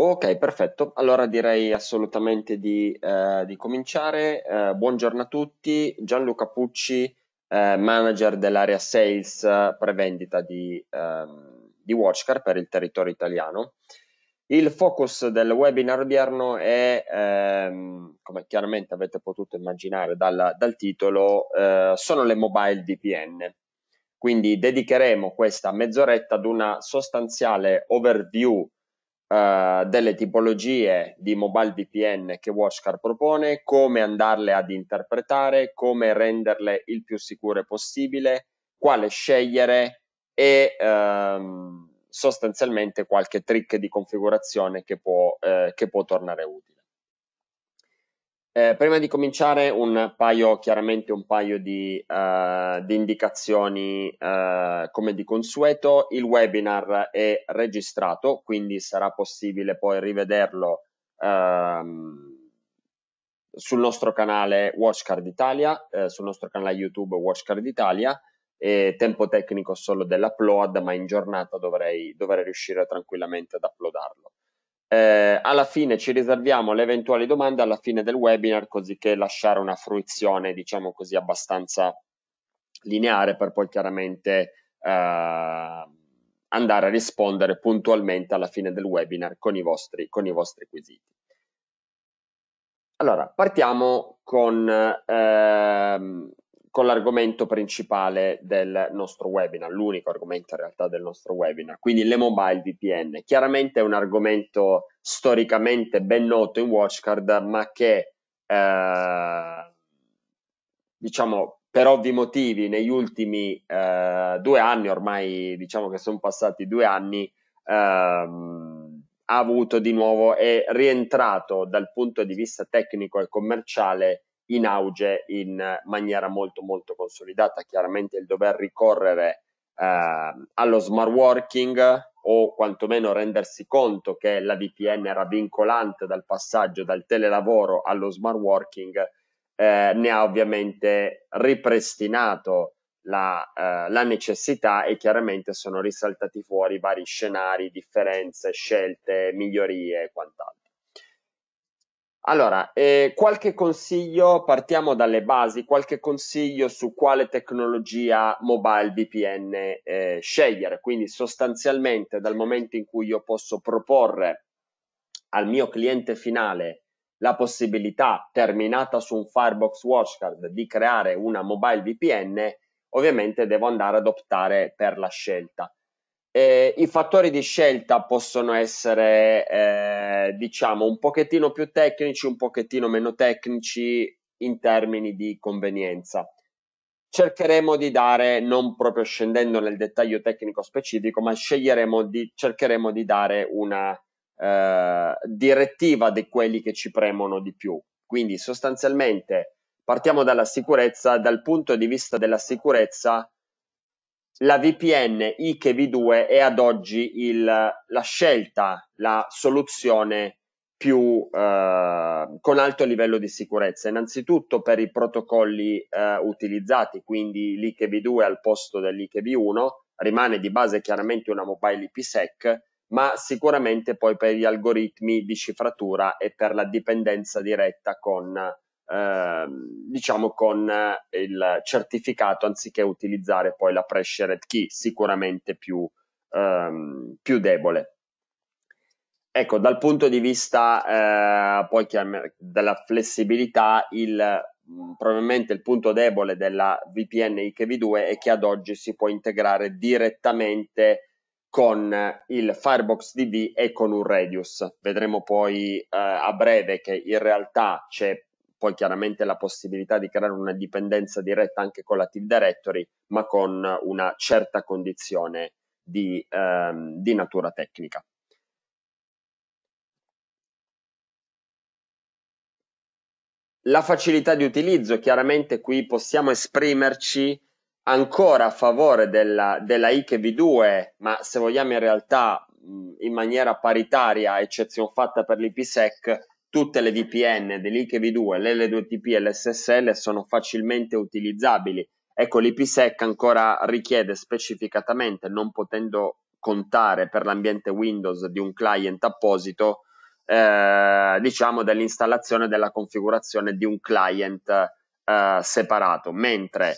Ok, perfetto. Allora direi assolutamente di, eh, di cominciare. Eh, buongiorno a tutti, Gianluca Pucci, eh, manager dell'area sales eh, prevendita di, ehm, di Watchcar per il territorio italiano. Il focus del webinar odierno è, ehm, come chiaramente avete potuto immaginare dal, dal titolo, eh, sono le mobile VPN. Quindi dedicheremo questa mezz'oretta ad una sostanziale overview eh, delle tipologie di mobile VPN che Washcar propone, come andarle ad interpretare, come renderle il più sicure possibile, quale scegliere e ehm, sostanzialmente qualche trick di configurazione che può, eh, che può tornare utile. Eh, prima di cominciare un paio, chiaramente un paio di, uh, di indicazioni uh, come di consueto. Il webinar è registrato, quindi sarà possibile poi rivederlo uh, sul nostro canale Watchcard Italia, eh, sul nostro canale YouTube Watchcard Italia. E tempo tecnico solo dell'upload, ma in giornata dovrei, dovrei riuscire tranquillamente ad uploadarlo. Eh, alla fine ci riserviamo le eventuali domande alla fine del webinar, così che lasciare una fruizione, diciamo così, abbastanza lineare per poi chiaramente eh, andare a rispondere puntualmente alla fine del webinar con i vostri, con i vostri quesiti. Allora, partiamo con ehm, con l'argomento principale del nostro webinar, l'unico argomento in realtà del nostro webinar, quindi le mobile VPN. Chiaramente è un argomento storicamente ben noto in Watchcard, ma che eh, diciamo per ovvi motivi negli ultimi eh, due anni, ormai diciamo che sono passati due anni, ehm, ha avuto di nuovo, è rientrato dal punto di vista tecnico e commerciale in auge in maniera molto molto consolidata. Chiaramente il dover ricorrere eh, allo smart working o quantomeno rendersi conto che la VPN era vincolante dal passaggio dal telelavoro allo smart working eh, ne ha ovviamente ripristinato la, eh, la, necessità e chiaramente sono risaltati fuori vari scenari, differenze, scelte, migliorie e quant'altro. Allora, eh, qualche consiglio, partiamo dalle basi, qualche consiglio su quale tecnologia mobile VPN eh, scegliere. Quindi sostanzialmente dal momento in cui io posso proporre al mio cliente finale la possibilità, terminata su un Firebox Watchcard, di creare una mobile VPN, ovviamente devo andare ad optare per la scelta. Eh, I fattori di scelta possono essere, eh, diciamo, un pochettino più tecnici, un pochettino meno tecnici in termini di convenienza. Cercheremo di dare, non proprio scendendo nel dettaglio tecnico specifico, ma sceglieremo di, cercheremo di dare una eh, direttiva di quelli che ci premono di più. Quindi sostanzialmente partiamo dalla sicurezza, dal punto di vista della sicurezza la VPN IKV2 è ad oggi il, la scelta, la soluzione più eh, con alto livello di sicurezza, innanzitutto per i protocolli eh, utilizzati, quindi l'IKV2 al posto dell'IKV1, rimane di base chiaramente una mobile IPsec, ma sicuramente poi per gli algoritmi di cifratura e per la dipendenza diretta con Ehm, diciamo con eh, il certificato anziché utilizzare poi la pressured key sicuramente più, ehm, più debole. Ecco, dal punto di vista eh, poi della flessibilità, il, mm, probabilmente il punto debole della VPN IKV2 è che ad oggi si può integrare direttamente con il Firebox DB e con un Radius. Vedremo poi eh, a breve che in realtà c'è poi chiaramente la possibilità di creare una dipendenza diretta anche con l'Active Directory, ma con una certa condizione di, ehm, di natura tecnica. La facilità di utilizzo, chiaramente qui possiamo esprimerci ancora a favore della, della ICV2, ma se vogliamo in realtà in maniera paritaria, eccezione fatta per l'IPSEC, tutte le VPN dell'IKV2, l'L2TP e l'SSL sono facilmente utilizzabili. Ecco, l'IPsec ancora richiede specificatamente, non potendo contare per l'ambiente Windows di un client apposito, eh, diciamo dell'installazione e della configurazione di un client eh, separato, mentre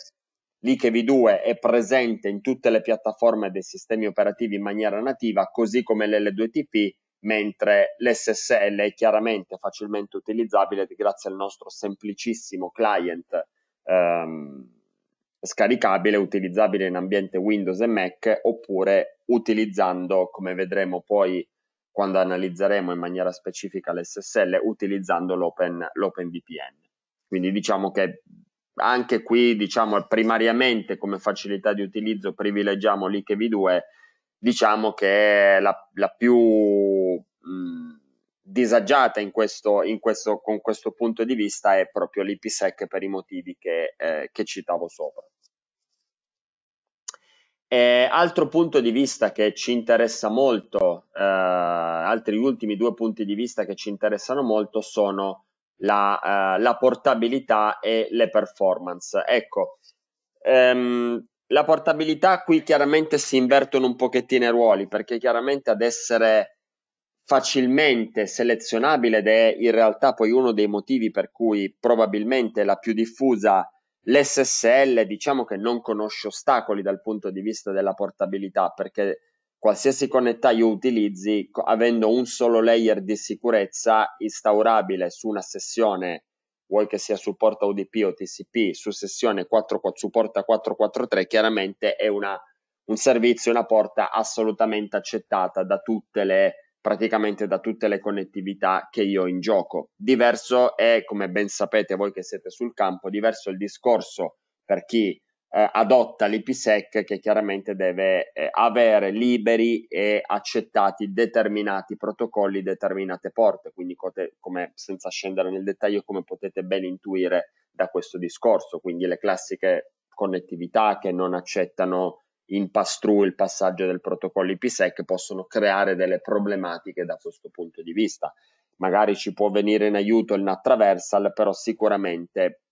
l'IKV2 è presente in tutte le piattaforme dei sistemi operativi in maniera nativa, così come l'L2TP mentre l'SSL è chiaramente facilmente utilizzabile grazie al nostro semplicissimo client ehm, scaricabile, utilizzabile in ambiente Windows e Mac, oppure utilizzando, come vedremo poi quando analizzeremo in maniera specifica l'SSL, utilizzando l'OpenVPN. Quindi diciamo che anche qui, diciamo, primariamente come facilità di utilizzo privilegiamo l'IKV2, diciamo che è la, la più mh, mm, disagiata in questo, in questo, con questo punto di vista è proprio l'IPSEC per i motivi che, eh, che citavo sopra. E altro punto di vista che ci interessa molto, eh, altri ultimi due punti di vista che ci interessano molto sono la, eh, la portabilità e le performance. Ecco, ehm, la portabilità qui chiaramente si invertono un pochettino i ruoli perché chiaramente ad essere facilmente selezionabile ed è in realtà poi uno dei motivi per cui probabilmente la più diffusa l'SSL diciamo che non conosce ostacoli dal punto di vista della portabilità perché qualsiasi connettaio utilizzi avendo un solo layer di sicurezza instaurabile su una sessione vuoi che sia supporto ODP o TCP su sessione 4, supporta 443, chiaramente è una, un servizio, una porta assolutamente accettata da tutte le praticamente da tutte le connettività che io ho in gioco. Diverso è, come ben sapete voi che siete sul campo, diverso il discorso per chi eh, adotta l'IPSEC che chiaramente deve eh, avere liberi e accettati determinati protocolli, determinate porte, quindi cote, come, senza scendere nel dettaglio come potete ben intuire da questo discorso, quindi le classiche connettività che non accettano in pass-through il passaggio del protocollo IPSEC possono creare delle problematiche da questo punto di vista. Magari ci può venire in aiuto il NAT Traversal, però sicuramente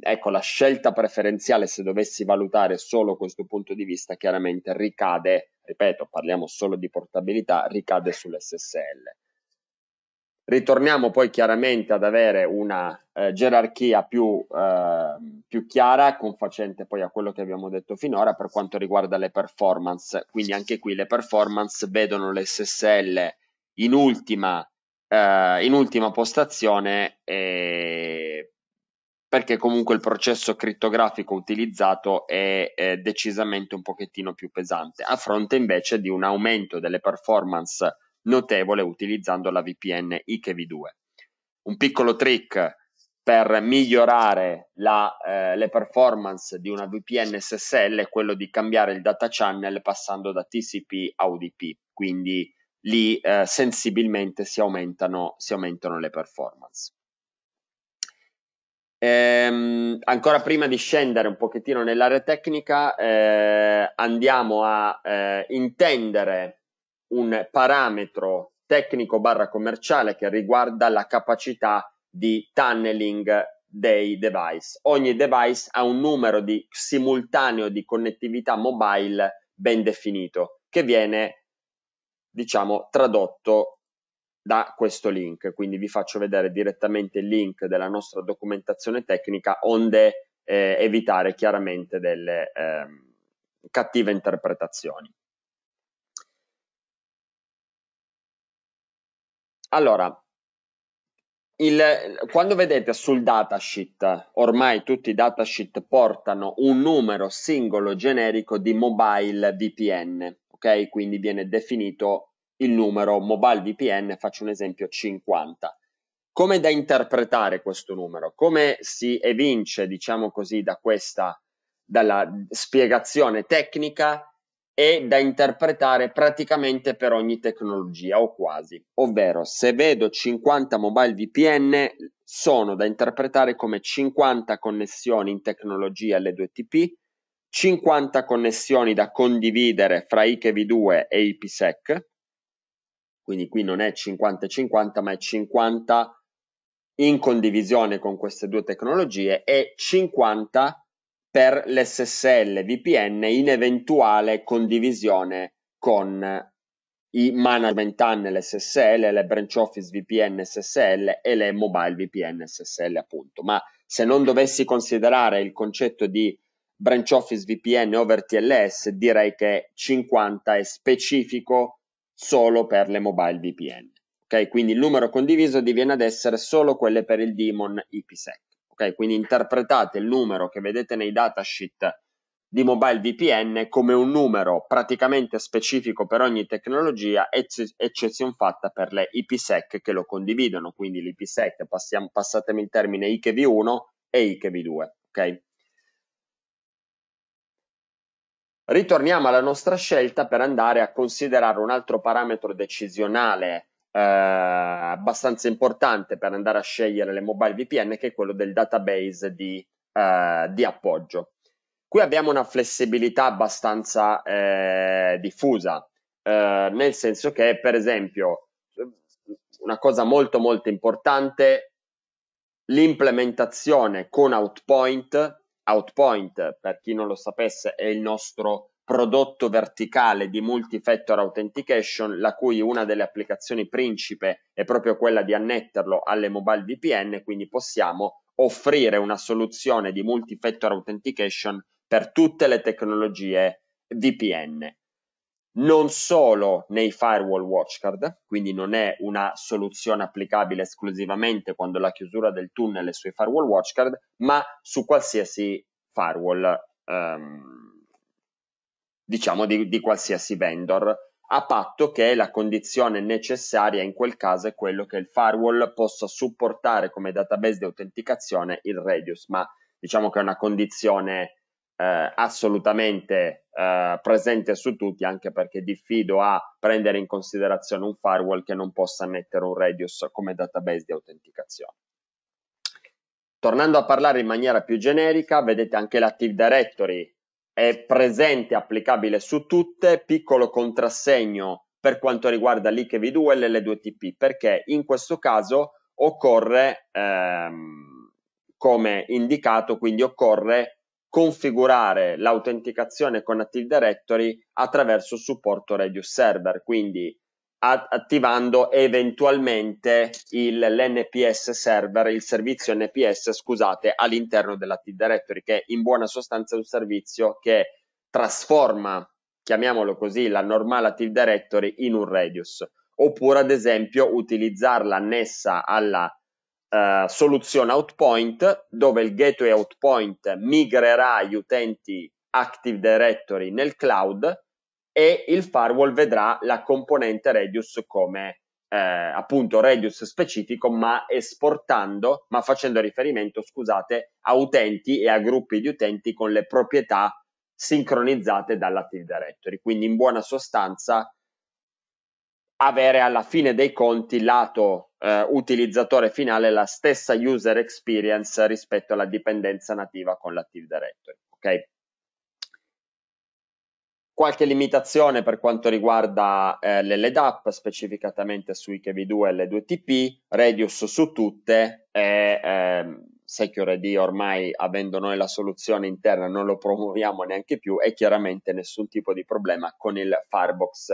ecco, la scelta preferenziale, se dovessi valutare solo questo punto di vista, chiaramente ricade, ripeto, parliamo solo di portabilità, ricade sull'SSL. Ritorniamo poi chiaramente ad avere una eh, gerarchia più, eh, più chiara, confacente poi a quello che abbiamo detto finora per quanto riguarda le performance. Quindi anche qui le performance vedono l'SSL in ultima, eh, in ultima postazione e perché comunque il processo crittografico utilizzato è, è decisamente un pochettino più pesante, a fronte invece di un aumento delle performance notevole utilizzando la VPN IKV2. Un piccolo trick per migliorare la, eh, le performance di una VPN SSL è quello di cambiare il data channel passando da TCP a UDP, quindi lì eh, sensibilmente si aumentano, si aumentano le performance. Ehm, ancora prima di scendere un pochettino nell'area tecnica, eh, andiamo a eh, intendere un parametro tecnico barra commerciale che riguarda la capacità di tunneling dei device. Ogni device ha un numero di simultaneo di connettività mobile ben definito che viene diciamo tradotto da questo link. Quindi vi faccio vedere direttamente il link della nostra documentazione tecnica, onde eh, evitare chiaramente delle eh, cattive interpretazioni. Allora, il, quando vedete sul datasheet, ormai tutti i datasheet portano un numero singolo generico di mobile VPN, ok? Quindi viene definito il numero mobile VPN, faccio un esempio 50. Come da interpretare questo numero? Come si evince, diciamo così, da questa dalla spiegazione tecnica e da interpretare praticamente per ogni tecnologia o quasi. Ovvero, se vedo 50 mobile VPN, sono da interpretare come 50 connessioni in tecnologia L2TP, 50 connessioni da condividere fra IKV2 e IPSEC, quindi qui non è 50-50, ma è 50 in condivisione con queste due tecnologie e 50 per l'SSL VPN in eventuale condivisione con i management tunnel SSL, le branch office VPN SSL e le mobile VPN SSL appunto. Ma se non dovessi considerare il concetto di branch office VPN over TLS, direi che 50 è specifico solo per le mobile VPN. Okay? Quindi il numero condiviso diviene ad essere solo quelle per il daemon IPsec. Okay? Quindi interpretate il numero che vedete nei datasheet di mobile VPN come un numero praticamente specifico per ogni tecnologia, ecce- eccezion fatta per le IPsec che lo condividono. Quindi l'IPsec, passiamo, passatemi il termine IKV1 e IKV2. Okay? Ritorniamo alla nostra scelta per andare a considerare un altro parametro decisionale eh, abbastanza importante per andare a scegliere le mobile VPN che è quello del database di, eh, di appoggio. Qui abbiamo una flessibilità abbastanza eh, diffusa, eh, nel senso che per esempio una cosa molto molto importante l'implementazione con Outpoint Outpoint, per chi non lo sapesse, è il nostro prodotto verticale di multi-factor authentication, la cui una delle applicazioni principe è proprio quella di annetterlo alle mobile VPN, quindi possiamo offrire una soluzione di multi-factor authentication per tutte le tecnologie VPN non solo nei firewall watchcard, quindi non è una soluzione applicabile esclusivamente quando la chiusura del tunnel è sui firewall watchcard, ma su qualsiasi firewall, ehm, diciamo di, di qualsiasi vendor, a patto che la condizione necessaria in quel caso è quello che il firewall possa supportare come database di autenticazione il Radius, ma diciamo che è una condizione eh, assolutamente eh, presente su tutti, anche perché diffido a prendere in considerazione un firewall che non possa mettere un radius come database di autenticazione. Tornando a parlare in maniera più generica, vedete anche l'Active Directory è presente, applicabile su tutte, piccolo contrassegno per quanto riguarda l'IKV2 e l'L2TP, perché in questo caso occorre, ehm, come indicato, quindi occorre configurare l'autenticazione con Active Directory attraverso il supporto Reduce Server, quindi attivando eventualmente il, l'NPS server, il servizio NPS, scusate, all'interno dell'Active Directory, che in buona sostanza è un servizio che trasforma, chiamiamolo così, la normale Active Directory in un Reduce, oppure ad esempio utilizzarla annessa alla eh, soluzione Outpoint, dove il gateway Outpoint migrerà gli utenti Active Directory nel cloud e il firewall vedrà la componente Reduce come eh, appunto Reduce specifico, ma esportando, ma facendo riferimento, scusate, a utenti e a gruppi di utenti con le proprietà sincronizzate dall'Active Directory. Quindi in buona sostanza avere alla fine dei conti lato eh, utilizzatore finale la stessa user experience rispetto alla dipendenza nativa con l'Active Directory. Okay? Qualche limitazione per quanto riguarda eh, le LEDAP, specificatamente sui IKV2 e L2TP, Redius su tutte e ehm, SecureD ormai avendo noi la soluzione interna non lo promuoviamo neanche più e chiaramente nessun tipo di problema con il Firebox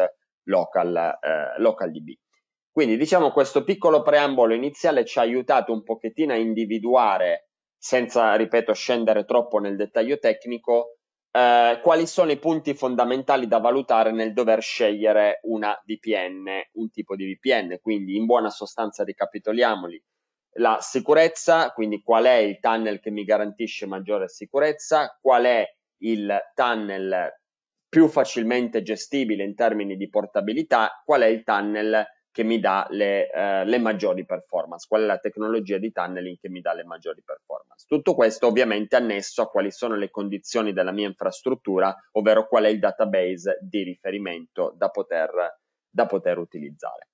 local, eh, local DB. Quindi diciamo questo piccolo preambolo iniziale ci ha aiutato un pochettino a individuare, senza ripeto scendere troppo nel dettaglio tecnico, eh, quali sono i punti fondamentali da valutare nel dover scegliere una VPN, un tipo di VPN. Quindi in buona sostanza ricapitoliamoli. La sicurezza, quindi qual è il tunnel che mi garantisce maggiore sicurezza, qual è il tunnel più facilmente gestibile in termini di portabilità, qual è il tunnel che mi dà le, eh, le, maggiori performance, qual è la tecnologia di tunneling che mi dà le maggiori performance. Tutto questo ovviamente annesso a quali sono le condizioni della mia infrastruttura, ovvero qual è il database di riferimento da poter, da poter utilizzare.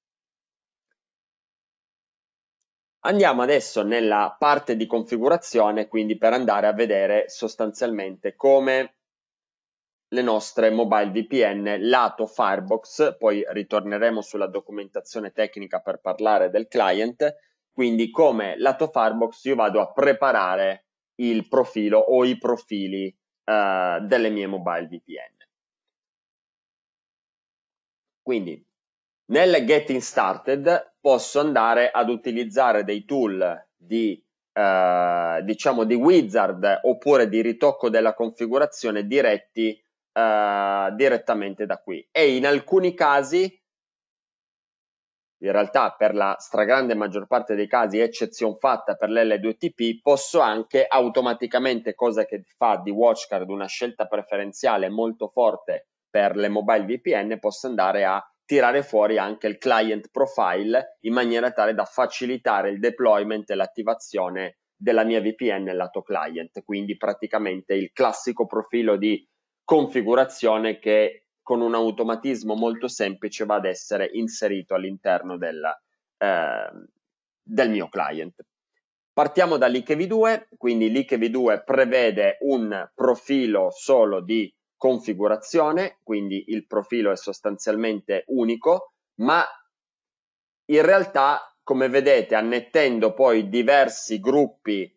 Andiamo adesso nella parte di configurazione, quindi per andare a vedere sostanzialmente come le nostre mobile VPN lato Firebox, poi ritorneremo sulla documentazione tecnica per parlare del client, quindi come lato Firebox io vado a preparare il profilo o i profili eh, delle mie mobile VPN. Quindi nel Getting Started posso andare ad utilizzare dei tool di eh, diciamo di wizard oppure di ritocco della configurazione diretti uh, direttamente da qui e in alcuni casi in realtà per la stragrande maggior parte dei casi, eccezion fatta per l'L2TP, posso anche automaticamente, cosa che fa di Watchcard una scelta preferenziale molto forte per le mobile VPN, posso andare a tirare fuori anche il client profile in maniera tale da facilitare il deployment e l'attivazione della mia VPN lato client, quindi praticamente il classico profilo di configurazione che con un automatismo molto semplice va ad essere inserito all'interno della, eh, del mio client. Partiamo dall'IKV2, quindi l'IKV2 prevede un profilo solo di configurazione, quindi il profilo è sostanzialmente unico, ma in realtà, come vedete, annettendo poi diversi gruppi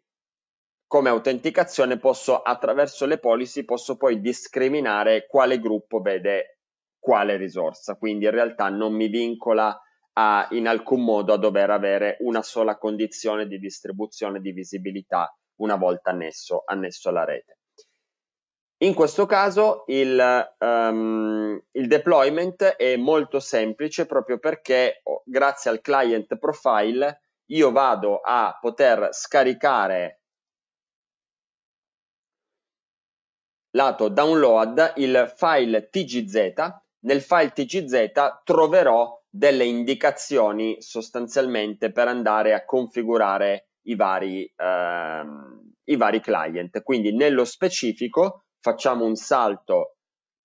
come autenticazione posso attraverso le policy posso poi discriminare quale gruppo vede quale risorsa quindi in realtà non mi vincola a, in alcun modo a dover avere una sola condizione di distribuzione di visibilità una volta annesso, annesso alla rete in questo caso il, um, il deployment è molto semplice proprio perché oh, grazie al client profile io vado a poter scaricare lato download il file tgz. Nel file tgz troverò delle indicazioni sostanzialmente per andare a configurare i vari, ehm, i vari client. Quindi nello specifico facciamo un salto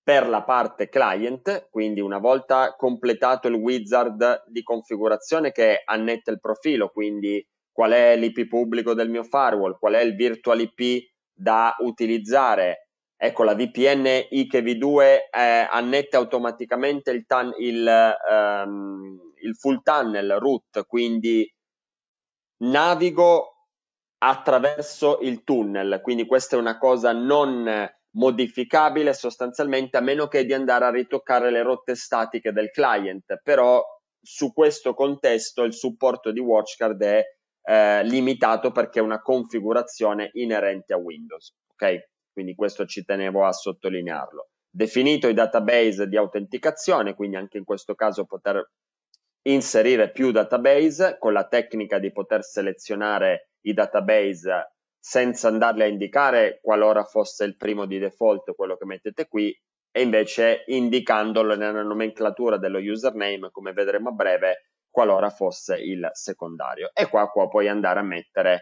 per la parte client, quindi una volta completato il wizard di configurazione che annette il profilo, quindi qual è l'IP pubblico del mio firewall, qual è il virtual IP da utilizzare, Ecco, la VPN IKV2 eh, annette automaticamente il, tan- il, ehm, il full tunnel root, quindi navigo attraverso il tunnel, quindi questa è una cosa non modificabile sostanzialmente a meno che di andare a ritoccare le rotte statiche del client, però su questo contesto il supporto di WatchCard è eh, limitato perché è una configurazione inerente a Windows. ok? quindi questo ci tenevo a sottolinearlo. Definito i database di autenticazione, quindi anche in questo caso poter inserire più database con la tecnica di poter selezionare i database senza andarli a indicare qualora fosse il primo di default quello che mettete qui e invece indicandolo nella nomenclatura dello username come vedremo a breve qualora fosse il secondario e qua, qua puoi andare a mettere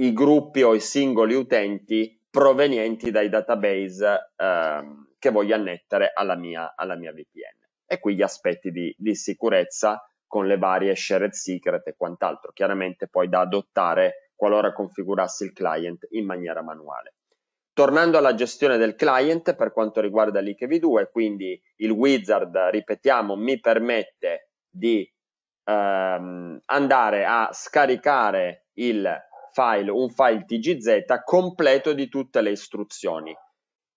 i gruppi o i singoli utenti provenienti dai database ehm, che voglio annettere alla mia, alla mia, VPN. E qui gli aspetti di, di, sicurezza con le varie shared secret e quant'altro, chiaramente poi da adottare qualora configurassi il client in maniera manuale. Tornando alla gestione del client per quanto riguarda l'IKV2, quindi il wizard, ripetiamo, mi permette di ehm, andare a scaricare il file, un file TGZ completo di tutte le istruzioni.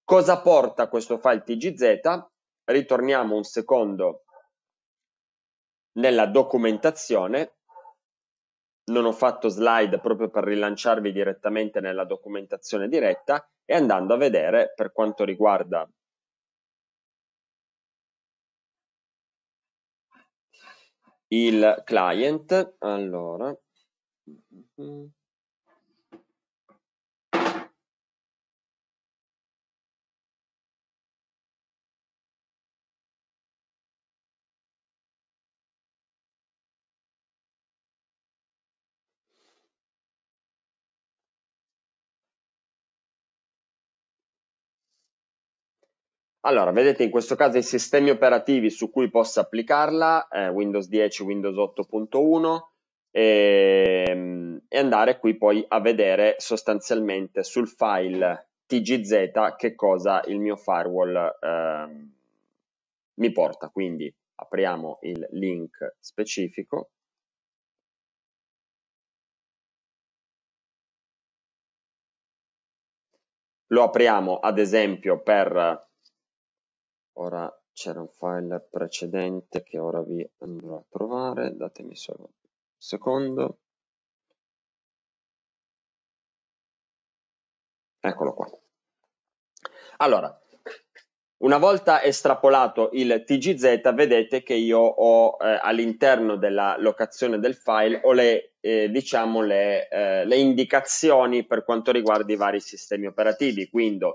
Cosa porta questo file TGZ? Ritorniamo un secondo nella documentazione. Non ho fatto slide proprio per rilanciarvi direttamente nella documentazione diretta e andando a vedere per quanto riguarda il client. Allora. Mm-hmm. Allora, vedete in questo caso i sistemi operativi su cui posso applicarla, eh, Windows 10, Windows 8.1 e, ehm, e, andare qui poi a vedere sostanzialmente sul file tgz che cosa il mio firewall eh, mi porta. Quindi apriamo il link specifico. Lo apriamo ad esempio per ora c'era un file precedente che ora vi andrò a trovare datemi solo un secondo eccolo qua allora una volta estrapolato il TGZ vedete che io ho eh, all'interno della locazione del file ho le, eh, diciamo le, eh, le indicazioni per quanto riguarda i vari sistemi operativi, quindi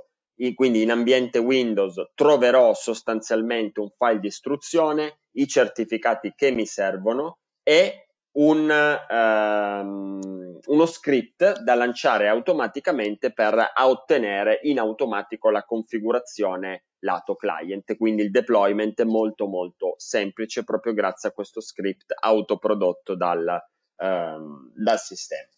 quindi in ambiente Windows troverò sostanzialmente un file di istruzione, i certificati che mi servono e un, ehm, uno script da lanciare automaticamente per ottenere in automatico la configurazione lato client, quindi il deployment è molto molto semplice proprio grazie a questo script autoprodotto dal, ehm, dal sistema.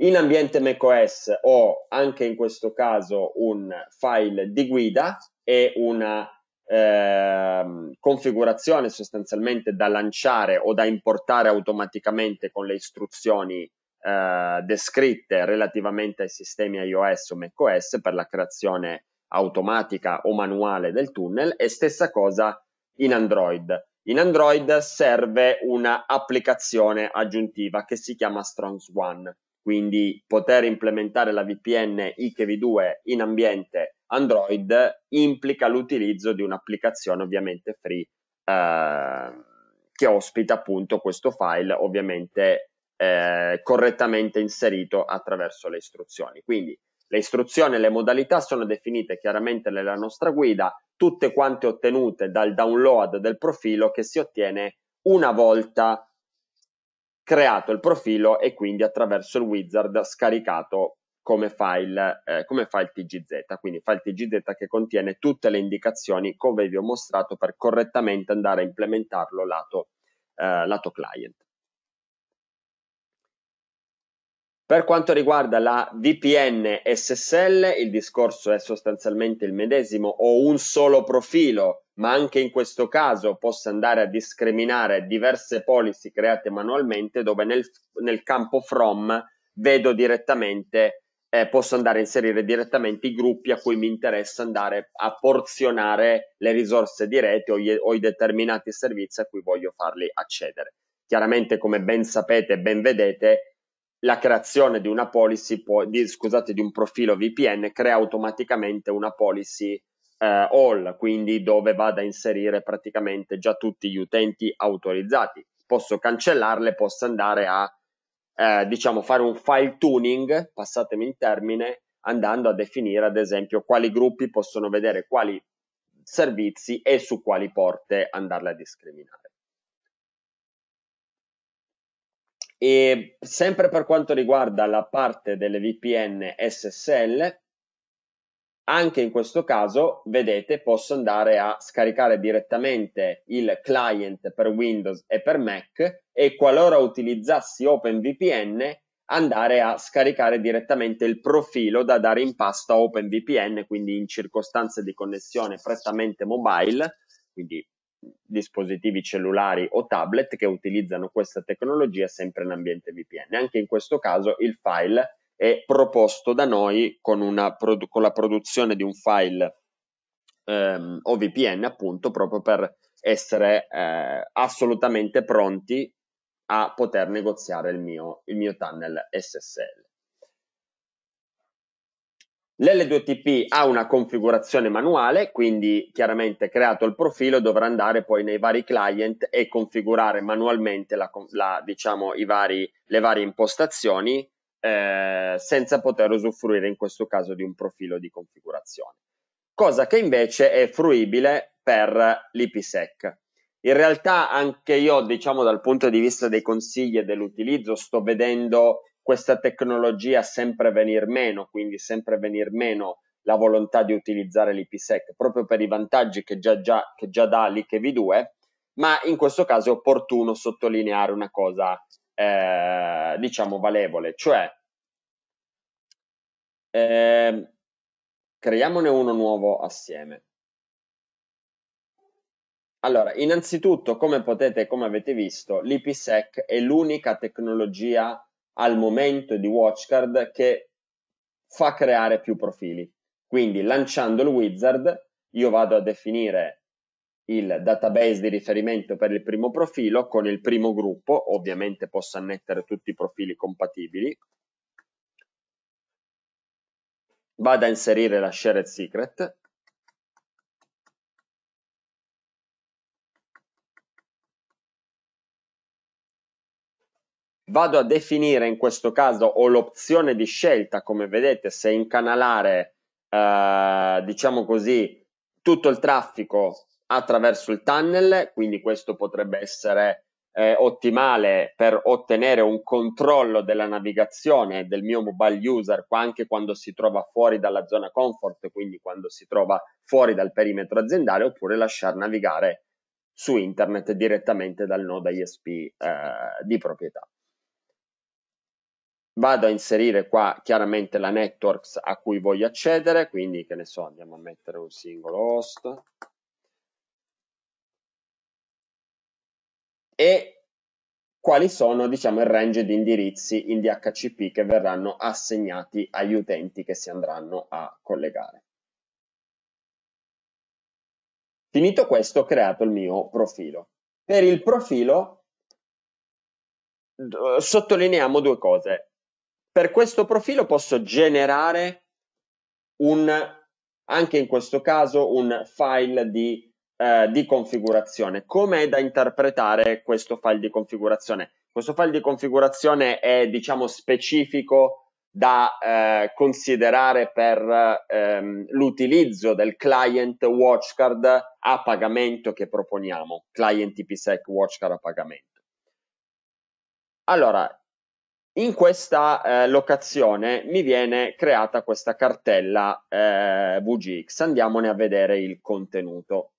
In ambiente macOS ho anche in questo caso un file di guida e una eh, configurazione sostanzialmente da lanciare o da importare automaticamente con le istruzioni eh, descritte relativamente ai sistemi iOS o macOS per la creazione automatica o manuale del tunnel e stessa cosa in Android. In Android serve un'applicazione aggiuntiva che si chiama Strongs One quindi poter implementare la VPN IKV2 in ambiente Android implica l'utilizzo di un'applicazione ovviamente free eh, che ospita appunto questo file ovviamente eh, correttamente inserito attraverso le istruzioni. Quindi le istruzioni e le modalità sono definite chiaramente nella nostra guida, tutte quante ottenute dal download del profilo che si ottiene una volta creato il profilo e quindi attraverso il wizard scaricato come file, eh, come file TGZ, quindi file TGZ che contiene tutte le indicazioni come vi ho mostrato per correttamente andare a implementarlo lato, eh, lato client. Per quanto riguarda la VPN SSL, il discorso è sostanzialmente il medesimo, ho un solo profilo ma anche in questo caso possa andare a discriminare diverse policy create manualmente dove nel, nel campo from vedo direttamente, eh, posso andare a inserire direttamente i gruppi a cui mi interessa andare a porzionare le risorse di rete o, gli, o i determinati servizi a cui voglio farli accedere. Chiaramente come ben sapete e ben vedete la creazione di una policy, può, di, scusate, di un profilo VPN crea automaticamente una policy eh, all, quindi dove vado a inserire praticamente già tutti gli utenti autorizzati. Posso cancellarle, posso andare a eh, diciamo fare un file tuning, passatemi il termine, andando a definire ad esempio quali gruppi possono vedere quali servizi e su quali porte andarle a discriminare. E sempre per quanto riguarda la parte delle VPN SSL, anche in questo caso, vedete, posso andare a scaricare direttamente il client per Windows e per Mac e qualora utilizzassi OpenVPN andare a scaricare direttamente il profilo da dare in pasto a OpenVPN, quindi in circostanze di connessione prettamente mobile, quindi dispositivi cellulari o tablet che utilizzano questa tecnologia sempre in ambiente VPN. Anche in questo caso il file è proposto da noi con, una, con la produzione di un file ehm, OVPN appunto proprio per essere eh, assolutamente pronti a poter negoziare il mio, il mio tunnel SSL. L'L2TP ha una configurazione manuale, quindi chiaramente creato il profilo dovrà andare poi nei vari client e configurare manualmente la, la, diciamo, vari, le varie impostazioni eh, senza poter usufruire in questo caso di un profilo di configurazione. Cosa che invece è fruibile per l'IPSEC. In realtà anche io, diciamo dal punto di vista dei consigli e dell'utilizzo, sto vedendo questa tecnologia sempre venir meno, quindi sempre venir meno la volontà di utilizzare l'IPSEC proprio per i vantaggi che già, già, che già dà l'ICHV2, ma in questo caso è opportuno sottolineare una cosa eh, diciamo valevole, cioè eh, creiamone uno nuovo assieme. Allora, innanzitutto, come potete, come avete visto, l'IPSEC è l'unica tecnologia al momento di WatchCard che fa creare più profili. Quindi lanciando il wizard io vado a definire il database di riferimento per il primo profilo con il primo gruppo, ovviamente posso annettere tutti i profili compatibili. Vado a inserire la shared secret. Vado a definire in questo caso ho l'opzione di scelta, come vedete, se incanalare, eh, diciamo così, tutto il traffico attraverso il tunnel, quindi questo potrebbe essere eh, ottimale per ottenere un controllo della navigazione del mio mobile user anche quando si trova fuori dalla zona comfort, quindi quando si trova fuori dal perimetro aziendale, oppure lasciar navigare su internet direttamente dal nodo ISP eh, di proprietà. Vado a inserire qua chiaramente la networks a cui voglio accedere, quindi che ne so, andiamo a mettere un singolo host, e quali sono diciamo, il range di indirizzi in DHCP che verranno assegnati agli utenti che si andranno a collegare. Finito questo ho creato il mio profilo. Per il profilo sottolineiamo due cose. Per questo profilo posso generare un, anche in questo caso un file di eh, di configurazione. Come è da interpretare questo file di configurazione? Questo file di configurazione è, diciamo, specifico da eh, considerare per ehm, l'utilizzo del client watchcard a pagamento che proponiamo, client IPsec watchcard a pagamento. Allora, in questa eh, locazione mi viene creata questa cartella eh, VGX. Andiamone a vedere il contenuto.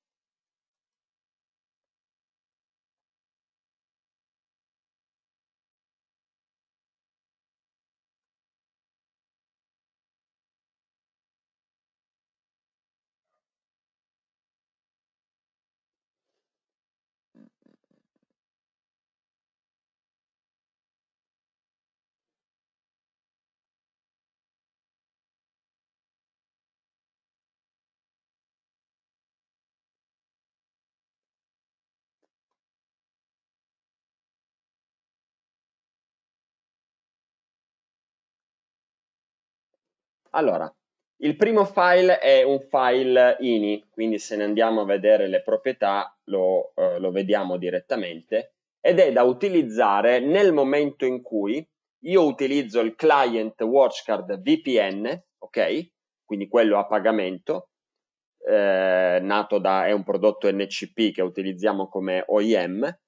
Allora, il primo file è un file ini, quindi se ne andiamo a vedere le proprietà lo, eh, lo vediamo direttamente ed è da utilizzare nel momento in cui io utilizzo il client WatchCard VPN, ok? Quindi quello a pagamento, eh, nato da, è un prodotto NCP che utilizziamo come OEM,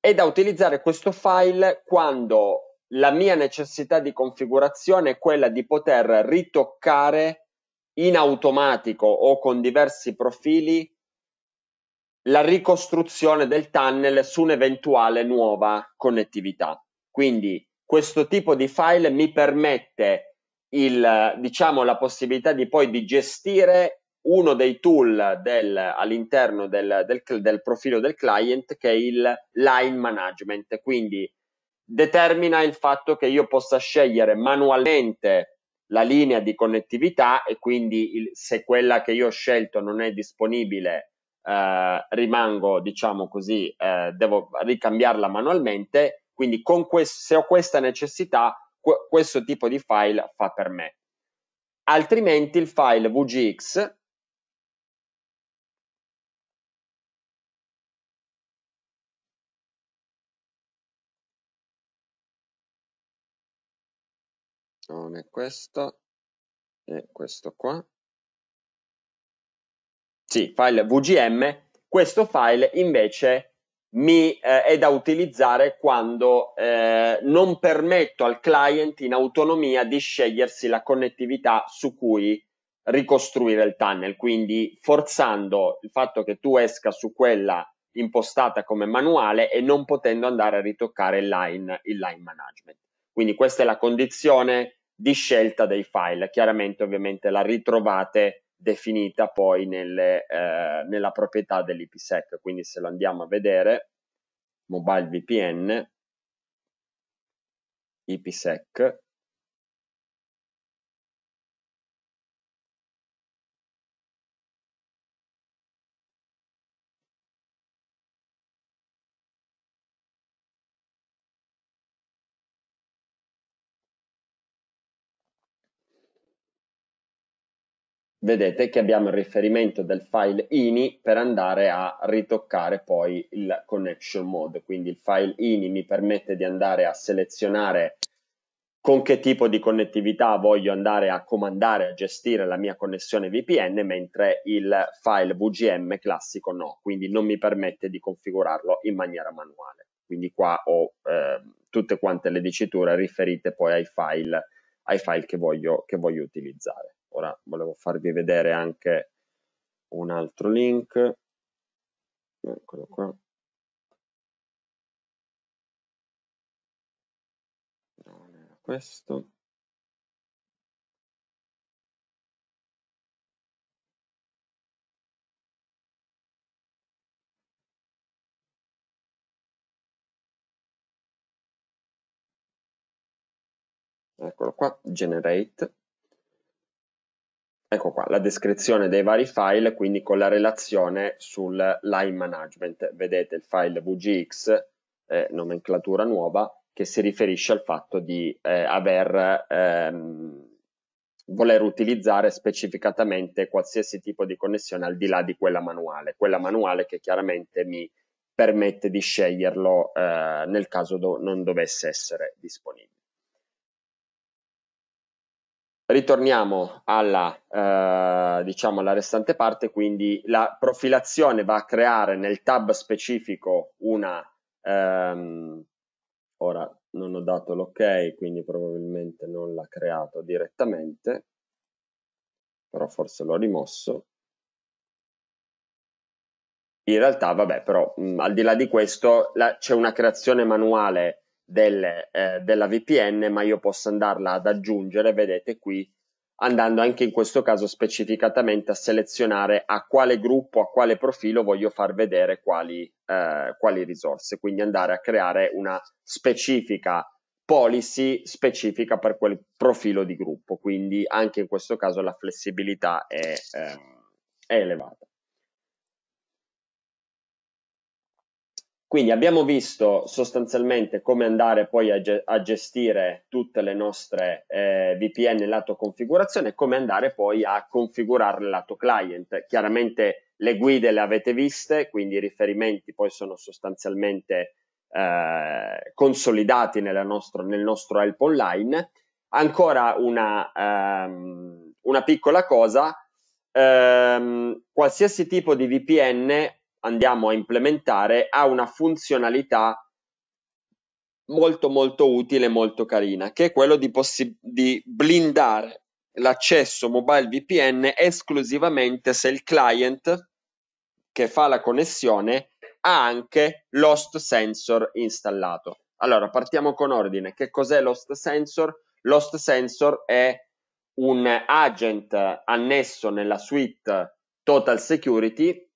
è da utilizzare questo file quando la mia necessità di configurazione è quella di poter ritoccare in automatico o con diversi profili la ricostruzione del tunnel su un'eventuale nuova connettività. Quindi questo tipo di file mi permette il, diciamo, la possibilità di poi di gestire uno dei tool del, all'interno del, del, del profilo del client che è il line management. Quindi determina il fatto che io possa scegliere manualmente la linea di connettività e quindi il, se quella che io ho scelto non è disponibile eh, rimango, diciamo così, eh, devo ricambiarla manualmente, quindi quest- se ho questa necessità qu- questo tipo di file fa per me. Altrimenti il file VGX non è questo, è questo qua. Sì, file VGM. Questo file invece mi, eh, è da utilizzare quando eh, non permetto al client in autonomia di scegliersi la connettività su cui ricostruire il tunnel, quindi forzando il fatto che tu esca su quella impostata come manuale e non potendo andare a ritoccare line, il line management. Quindi questa è la condizione di scelta dei file. Chiaramente ovviamente la ritrovate definita poi nelle, eh, nella proprietà dell'IPsec. Quindi se lo andiamo a vedere, mobile VPN, IPsec, vedete che abbiamo il riferimento del file ini per andare a ritoccare poi il connection mode, quindi il file ini mi permette di andare a selezionare con che tipo di connettività voglio andare a comandare, a gestire la mia connessione VPN, mentre il file VGM classico no, quindi non mi permette di configurarlo in maniera manuale. Quindi qua ho eh, tutte quante le diciture riferite poi ai file, ai file che, voglio, che voglio utilizzare. Ora volevo farvi vedere anche un altro link. Eccolo qua. questo. Eccolo qua, generate. Ecco qua, la descrizione dei vari file, quindi con la relazione sul line management. Vedete il file VGX, eh, nomenclatura nuova, che si riferisce al fatto di eh, aver, ehm, voler utilizzare specificatamente qualsiasi tipo di connessione al di là di quella manuale, quella manuale che chiaramente mi permette di sceglierlo eh, nel caso do non dovesse essere disponibile. Ritorniamo alla, eh, diciamo alla restante parte, quindi la profilazione va a creare nel tab specifico una... Ehm, ora non ho dato l'ok, quindi probabilmente non l'ha creato direttamente, però forse l'ho rimosso. In realtà, vabbè, però mh, mm, al di là di questo la, c'è una creazione manuale del, eh, della VPN, ma io posso andarla ad aggiungere, vedete qui, andando anche in questo caso specificatamente a selezionare a quale gruppo, a quale profilo voglio far vedere quali, eh, quali risorse, quindi andare a creare una specifica policy specifica per quel profilo di gruppo, quindi anche in questo caso la flessibilità è, eh, è elevata. Quindi abbiamo visto sostanzialmente come andare poi a, ge a gestire tutte le nostre eh, VPN lato configurazione e come andare poi a configurarle lato client. Chiaramente le guide le avete viste, quindi i riferimenti poi sono sostanzialmente eh, consolidati nostro, nel nostro help online. Ancora una, ehm, una piccola cosa, ehm, qualsiasi tipo di VPN andiamo a implementare ha una funzionalità molto molto utile, e molto carina, che è quello di, possi- di blindare l'accesso mobile VPN esclusivamente se il client che fa la connessione ha anche l'host sensor installato. Allora, partiamo con ordine. Che cos'è l'host sensor? L'host sensor è un agent annesso nella suite Total Security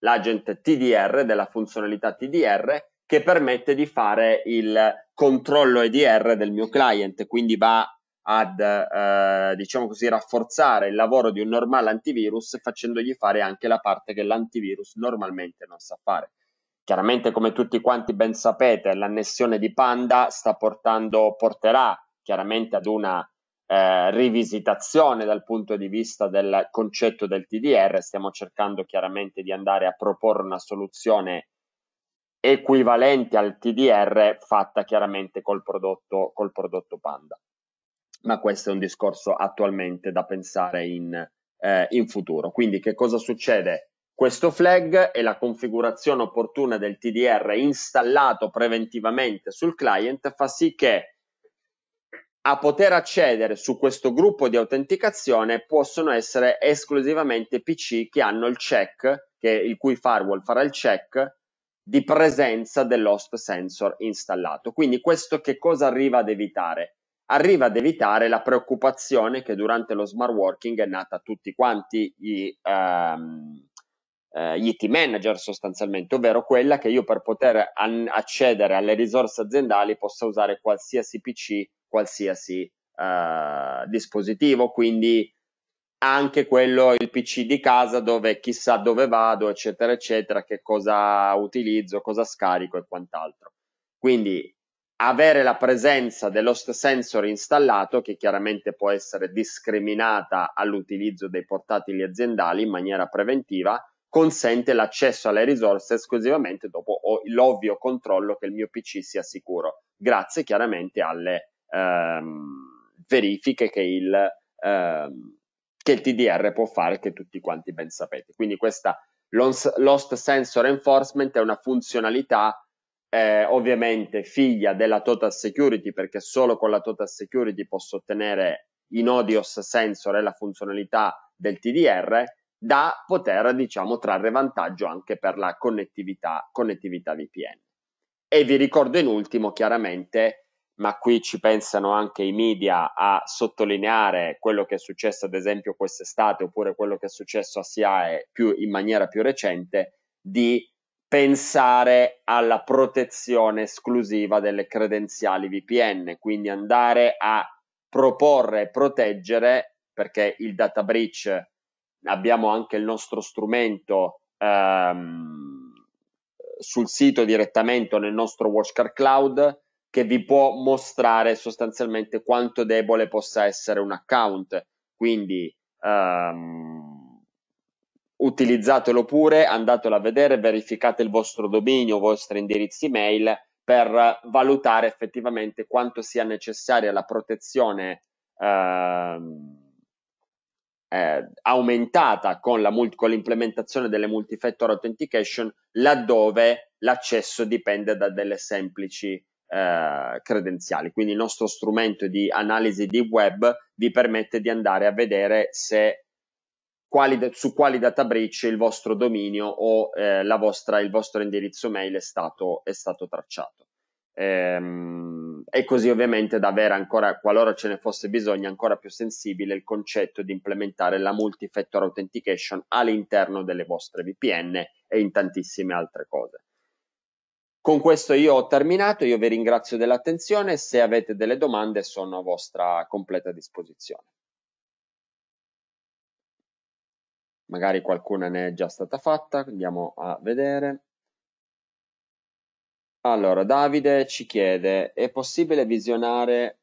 l'agent TDR della funzionalità TDR che permette di fare il controllo EDR del mio client, quindi va ad eh, diciamo così rafforzare il lavoro di un normale antivirus facendogli fare anche la parte che l'antivirus normalmente non sa fare. Chiaramente come tutti quanti ben sapete l'annessione di Panda sta portando porterà chiaramente ad una eh, rivisitazione dal punto di vista del concetto del TDR, stiamo cercando chiaramente di andare a proporre una soluzione equivalente al TDR fatta chiaramente col prodotto, col prodotto Panda. Ma questo è un discorso attualmente da pensare in, eh, in futuro. Quindi che cosa succede? Questo flag e la configurazione opportuna del TDR installato preventivamente sul client fa sì che a poter accedere su questo gruppo di autenticazione possono essere esclusivamente PC che hanno il check, che, il cui firewall farà il check di presenza dell'host sensor installato. Quindi questo che cosa arriva ad evitare? Arriva ad evitare la preoccupazione che durante lo smart working è nata a tutti quanti i, um, gli ehm, eh, IT manager sostanzialmente, ovvero quella che io per poter an- accedere alle risorse aziendali possa usare qualsiasi PC qualsiasi uh, dispositivo, quindi anche quello, il PC di casa dove chissà dove vado, eccetera, eccetera, che cosa utilizzo, cosa scarico e quant'altro. Quindi avere la presenza dell'host sensor installato, che chiaramente può essere discriminata all'utilizzo dei portatili aziendali in maniera preventiva, consente l'accesso alle risorse esclusivamente dopo l'ovvio controllo che il mio PC sia sicuro, grazie chiaramente alle ehm, verifiche che il, ehm, che il, TDR può fare, che tutti quanti ben sapete. Quindi questa Lost Sensor Enforcement è una funzionalità eh, ovviamente figlia della Total Security, perché solo con la Total Security posso ottenere i nodi OS Sensor e la funzionalità del TDR, da poter diciamo trarre vantaggio anche per la connettività, connettività VPN. E vi ricordo in ultimo chiaramente ma qui ci pensano anche i media a sottolineare quello che è successo ad esempio quest'estate oppure quello che è successo a SIAE più, in maniera più recente, di pensare alla protezione esclusiva delle credenziali VPN, quindi andare a proporre e proteggere, perché il data breach abbiamo anche il nostro strumento ehm, sul sito direttamente nel nostro Watchcard Cloud, che vi può mostrare sostanzialmente quanto debole possa essere un account. Quindi um, utilizzatelo pure, andatelo a vedere, verificate il vostro dominio, i vostri indirizzi email per valutare effettivamente quanto sia necessaria la protezione uh, eh, aumentata con, la, con, l'implementazione delle multi-factor authentication laddove l'accesso dipende da delle semplici eh, credenziali. Quindi il nostro strumento di analisi di web vi permette di andare a vedere se quali, su quali data breach il vostro dominio o eh, vostra, il vostro indirizzo mail è stato, è stato tracciato. Ehm, e così ovviamente da avere ancora, qualora ce ne fosse bisogno, ancora più sensibile il concetto di implementare la multi-factor authentication all'interno delle vostre VPN e in tantissime altre cose. Con questo io ho terminato, io vi ringrazio dell'attenzione, se avete delle domande sono a vostra completa disposizione. Magari qualcuna ne è già stata fatta, andiamo a vedere. Allora, Davide ci chiede, è possibile visionare...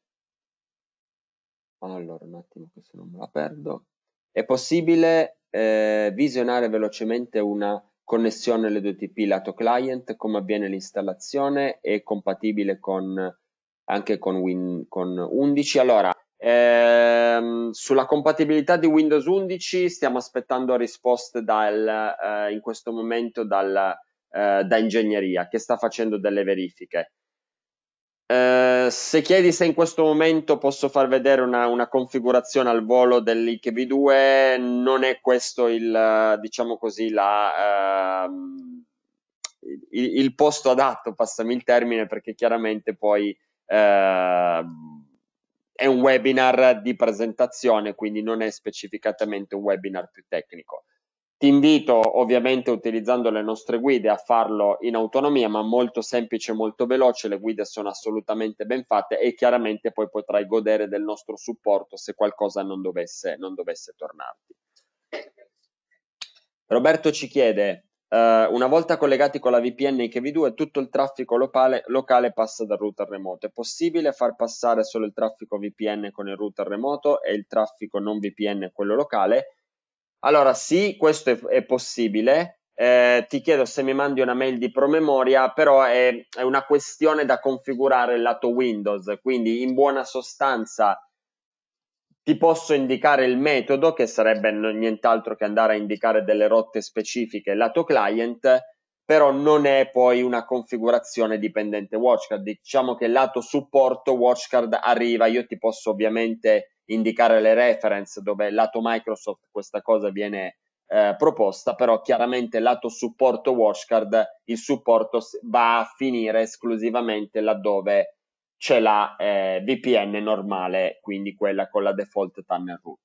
Allora, un attimo che se non me la perdo. È possibile eh, visionare velocemente una connessione LDTP lato client, come avviene l'installazione, è compatibile con, anche con, Win, con 11. Allora, ehm, sulla compatibilità di Windows 11 stiamo aspettando risposte dal, eh, in questo momento dal, eh, da ingegneria che sta facendo delle verifiche. Eh, se chiedi se in questo momento posso far vedere una, una configurazione al volo dell'IKV2, non è questo il, diciamo così, la, eh, il, il, posto adatto, passami il termine, perché chiaramente poi eh, è un webinar di presentazione, quindi non è specificatamente un webinar più tecnico. Ti invito ovviamente utilizzando le nostre guide a farlo in autonomia, ma molto semplice, e molto veloce, le guide sono assolutamente ben fatte e chiaramente poi potrai godere del nostro supporto se qualcosa non dovesse, non dovesse tornarti. Roberto ci chiede, eh, una volta collegati con la VPN IKV2 tutto il traffico locale, locale passa dal router remoto, è possibile far passare solo il traffico VPN con il router remoto e il traffico non VPN quello locale? Allora, sì, questo è, è possibile. Eh, ti chiedo se mi mandi una mail di promemoria, però è, è una questione da configurare lato Windows. Quindi, in buona sostanza, ti posso indicare il metodo, che sarebbe nient'altro che andare a indicare delle rotte specifiche lato client, però non è poi una configurazione dipendente WatchCard. Diciamo che lato supporto WatchCard arriva, io ti posso ovviamente indicare le reference dove lato Microsoft questa cosa viene eh, proposta, però chiaramente lato supporto Washcard il supporto va a finire esclusivamente laddove c'è la eh, VPN normale, quindi quella con la default tunnel root.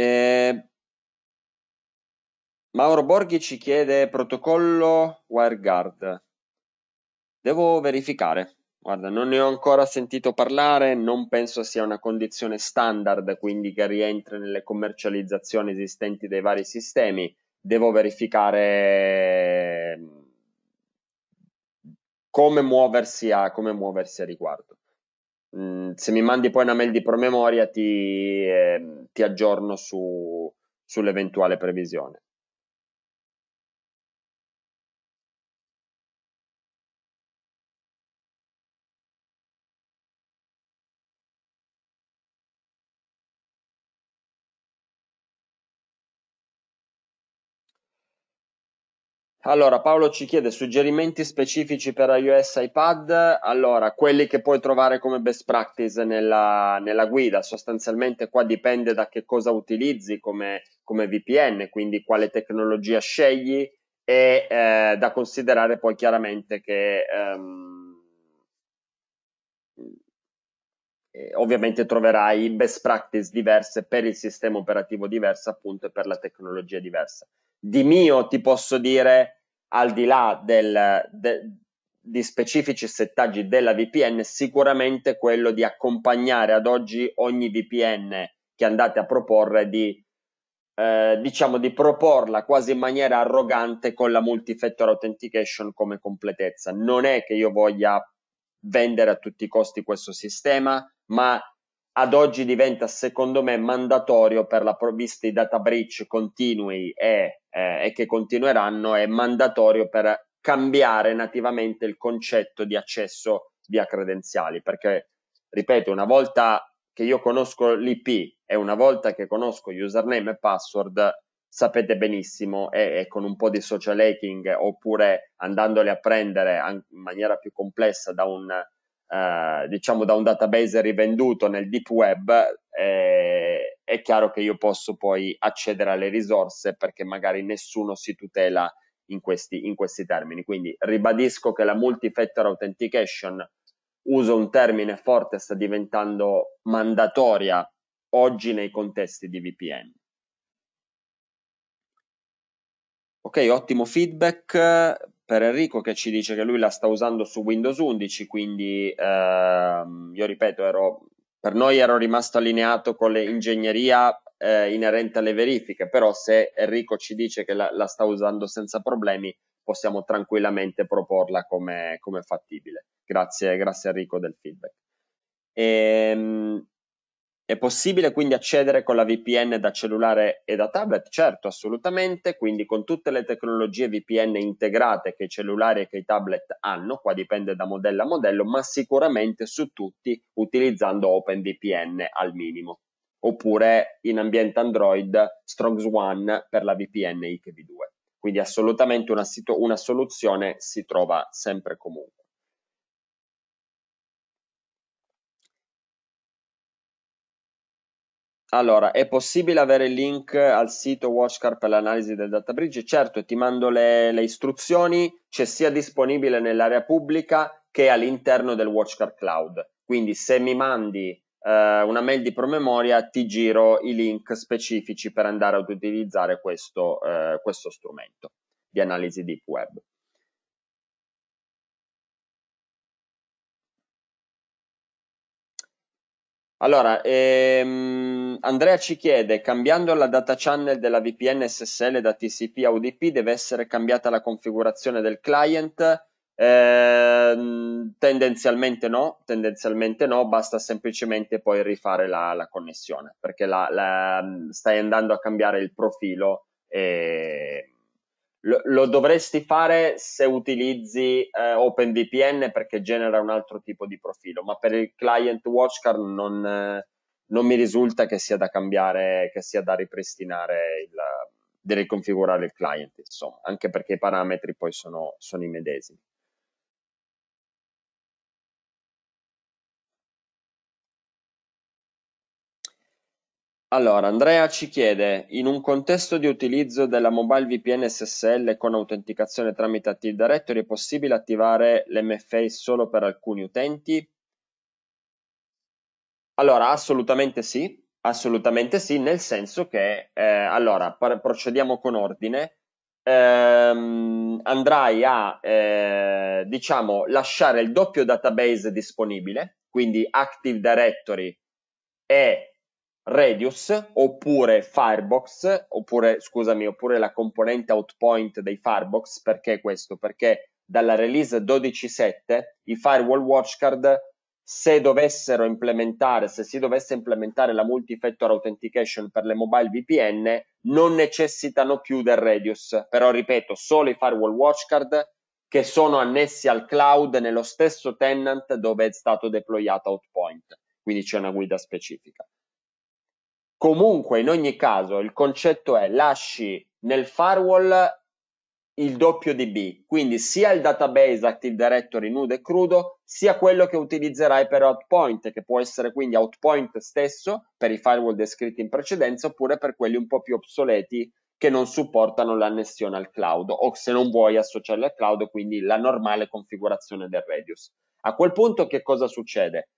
Eh, Mauro Borghi ci chiede protocollo WireGuard. Devo verificare. Guarda, non ne ho ancora sentito parlare, non penso sia una condizione standard, quindi che rientri nelle commercializzazioni esistenti dei vari sistemi. Devo verificare ehm, come muoversi a, come muoversi a riguardo. Mm, se mi mandi poi una mail di promemoria ti, eh, ti aggiorno su, sull'eventuale previsione. Allora, Paolo ci chiede suggerimenti specifici per iOS iPad. Allora, quelli che puoi trovare come best practice nella, nella guida, sostanzialmente qua dipende da che cosa utilizzi come, come VPN, quindi quale tecnologia scegli e eh, da considerare poi chiaramente che ehm, eh, ovviamente troverai best practice diverse per il sistema operativo diverso appunto e per la tecnologia diversa. Di mio ti posso dire, al di là del, de, di specifici settaggi della VPN, sicuramente quello di accompagnare ad oggi ogni VPN che andate a proporre di eh, diciamo di proporla quasi in maniera arrogante con la multifactor authentication come completezza. Non è che io voglia vendere a tutti i costi questo sistema, ma ad oggi diventa secondo me mandatorio per la provvista di data breach continui e, eh, e che continueranno, è mandatorio per cambiare nativamente il concetto di accesso via credenziali, perché ripeto, una volta che io conosco l'IP e una volta che conosco username e password, sapete benissimo, e, e con un po' di social hacking oppure andandoli a prendere in maniera più complessa da un eh, diciamo da un database rivenduto nel deep web, eh, è chiaro che io posso poi accedere alle risorse perché magari nessuno si tutela in questi, in questi termini. Quindi ribadisco che la multi-factor authentication, uso un termine forte, sta diventando mandatoria oggi nei contesti di VPN. Ok, ottimo feedback per Enrico che ci dice che lui la sta usando su Windows 11, quindi ehm, io ripeto, ero, per noi ero rimasto allineato con l'ingegneria eh, inerente alle verifiche, però se Enrico ci dice che la, la sta usando senza problemi, possiamo tranquillamente proporla come, come fattibile. Grazie, grazie Enrico del feedback. Ehm, è possibile quindi accedere con la VPN da cellulare e da tablet? Certo, assolutamente, quindi con tutte le tecnologie VPN integrate che i cellulari e che i tablet hanno, qua dipende da modello a modello, ma sicuramente su tutti utilizzando OpenVPN al minimo, oppure in ambiente Android Strongs One per la VPN IPv2. Quindi assolutamente una, una soluzione si trova sempre comunque. Allora, è possibile avere il link al sito Washcar per l'analisi del databridge? Certo, ti mando le, le istruzioni, c'è sia disponibile nell'area pubblica che all'interno del Washcar Cloud. Quindi se mi mandi eh, una mail di promemoria ti giro i link specifici per andare ad utilizzare questo, eh, questo strumento di analisi deep web. Allora, ehm, Andrea ci chiede, cambiando la data channel della VPN SSL da TCP a UDP, deve essere cambiata la configurazione del client? Eh, tendenzialmente no, tendenzialmente no, basta semplicemente poi rifare la, la connessione, perché la, la, stai andando a cambiare il profilo e lo, lo dovresti fare se utilizzi eh, OpenVPN perché genera un altro tipo di profilo, ma per il client Watchcard non, eh, non mi risulta che sia da cambiare, che sia da ripristinare il, di riconfigurare il client, insomma, anche perché i parametri poi sono, sono i medesimi. Allora, Andrea ci chiede, in un contesto di utilizzo della Mobile VPN SSL con autenticazione tramite Active Directory, è possibile attivare l'MFA solo per alcuni utenti? Allora, assolutamente sì, assolutamente sì, nel senso che, eh, allora, procediamo con ordine, ehm, andrai a, eh, diciamo, lasciare il doppio database disponibile, quindi Active Directory e Radius oppure Firebox, oppure scusami, oppure la componente outpoint dei Firebox, perché questo? Perché dalla release 12.7 i firewall watchcard se dovessero implementare, se si dovesse implementare la multi-factor authentication per le mobile VPN, non necessitano più del Radius. Però ripeto, solo i firewall watchcard che sono annessi al cloud nello stesso tenant dove è stato deployato Outpoint. Quindi c'è una guida specifica. Comunque, in ogni caso, il concetto è lasci nel firewall il doppio DB, quindi sia il database Active Directory nudo e crudo, sia quello che utilizzerai per Outpoint, che può essere quindi Outpoint stesso per i firewall descritti in precedenza, oppure per quelli un po' più obsoleti che non supportano l'annessione al cloud, o se non vuoi associarli al cloud, quindi la normale configurazione del radius. A quel punto che cosa succede?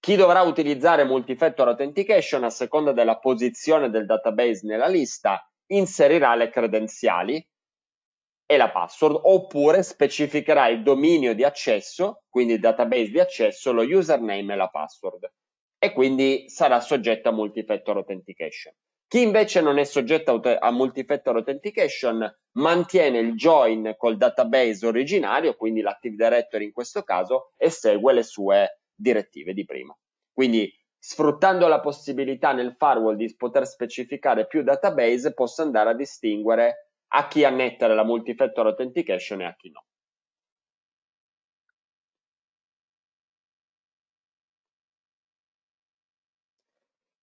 Chi dovrà utilizzare Multifactor Authentication a seconda della posizione del database nella lista inserirà le credenziali e la password oppure specificherà il dominio di accesso, quindi il database di accesso, lo username e la password e quindi sarà soggetto a Multifactor Authentication. Chi invece non è soggetto a multifactor authentication mantiene il join col database originario, quindi l'Active Directory in questo caso, e segue le sue direttive di prima. Quindi sfruttando la possibilità nel firewall di poter specificare più database, posso andare a distinguere a chi annettere la multifactor authentication e a chi no.